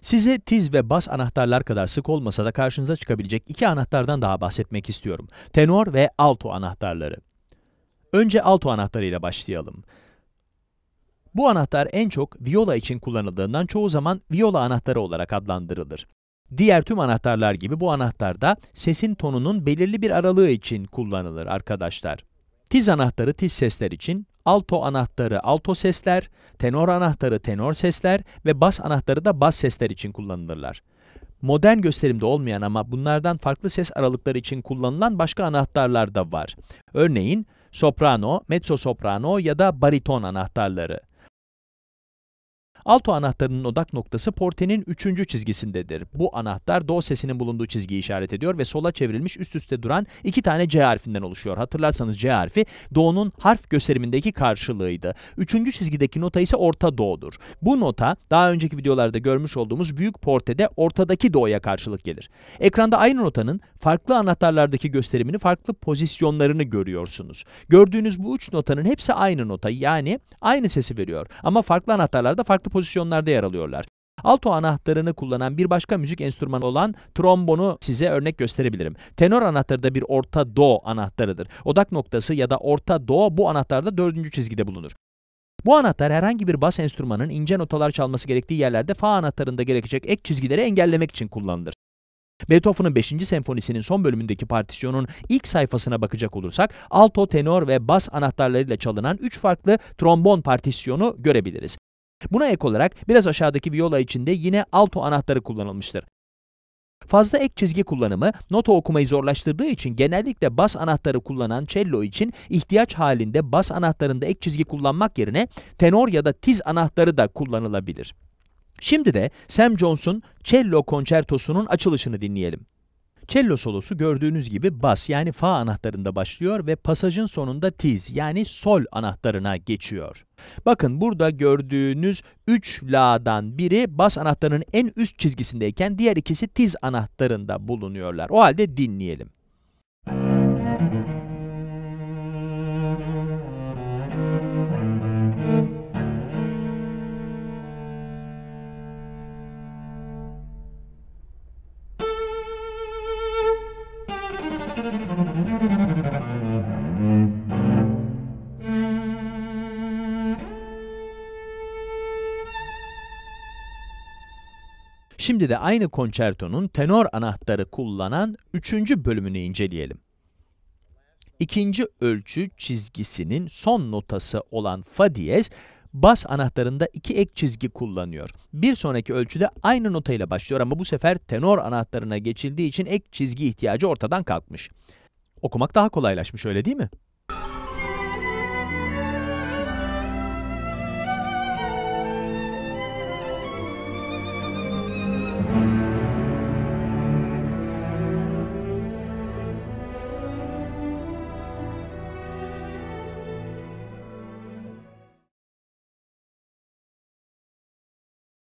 Size tiz ve bas anahtarlar kadar sık olmasa da karşınıza çıkabilecek iki anahtardan daha bahsetmek istiyorum. Tenor ve alto anahtarları. Önce alto anahtarıyla başlayalım. Bu anahtar en çok viola için kullanıldığından çoğu zaman viola anahtarı olarak adlandırılır. Diğer tüm anahtarlar gibi bu anahtar da sesin tonunun belirli bir aralığı için kullanılır arkadaşlar. Tiz anahtarı tiz sesler için, alto anahtarı alto sesler, tenor anahtarı tenor sesler ve bas anahtarı da bas sesler için kullanılırlar. Modern gösterimde olmayan ama bunlardan farklı ses aralıkları için kullanılan başka anahtarlar da var. Örneğin soprano, mezzo soprano ya da bariton anahtarları. Alto anahtarının odak noktası portenin üçüncü çizgisindedir. Bu anahtar do sesinin bulunduğu çizgiyi işaret ediyor ve sola çevrilmiş üst üste duran iki tane C harfinden oluşuyor. Hatırlarsanız C harfi do'nun harf gösterimindeki karşılığıydı. Üçüncü çizgideki nota ise orta do'dur. Bu nota daha önceki videolarda görmüş olduğumuz büyük portede ortadaki do'ya karşılık gelir. Ekranda aynı notanın farklı anahtarlardaki gösterimini farklı pozisyonlarını görüyorsunuz. Gördüğünüz bu üç notanın hepsi aynı nota yani aynı sesi veriyor. Ama farklı anahtarlarda farklı farklı pozisyonlarda yer alıyorlar. Alto anahtarını kullanan bir başka müzik enstrümanı olan trombonu size örnek gösterebilirim. Tenor anahtarı da bir orta do anahtarıdır. Odak noktası ya da orta do bu anahtarda dördüncü çizgide bulunur. Bu anahtar herhangi bir bas enstrümanın ince notalar çalması gerektiği yerlerde fa anahtarında gerekecek ek çizgileri engellemek için kullanılır. Beethoven'ın 5. senfonisinin son bölümündeki partisyonun ilk sayfasına bakacak olursak alto, tenor ve bas anahtarlarıyla çalınan 3 farklı trombon partisyonu görebiliriz. Buna ek olarak biraz aşağıdaki viola içinde yine alto anahtarı kullanılmıştır. Fazla ek çizgi kullanımı nota okumayı zorlaştırdığı için genellikle bas anahtarı kullanan cello için ihtiyaç halinde bas anahtarında ek çizgi kullanmak yerine tenor ya da tiz anahtarı da kullanılabilir. Şimdi de Sam Johnson cello konçertosunun açılışını dinleyelim. Cello solosu gördüğünüz gibi bas yani fa anahtarında başlıyor ve pasajın sonunda tiz yani sol anahtarına geçiyor. Bakın burada gördüğünüz 3 la'dan biri bas anahtarının en üst çizgisindeyken diğer ikisi tiz anahtarında bulunuyorlar. O halde dinleyelim. Müzik Şimdi de aynı konçertonun tenor anahtarı kullanan üçüncü bölümünü inceleyelim. İkinci ölçü çizgisinin son notası olan fa diyez bas anahtarında iki ek çizgi kullanıyor. Bir sonraki ölçüde aynı notayla başlıyor ama bu sefer tenor anahtarına geçildiği için ek çizgi ihtiyacı ortadan kalkmış. Okumak daha kolaylaşmış öyle değil mi?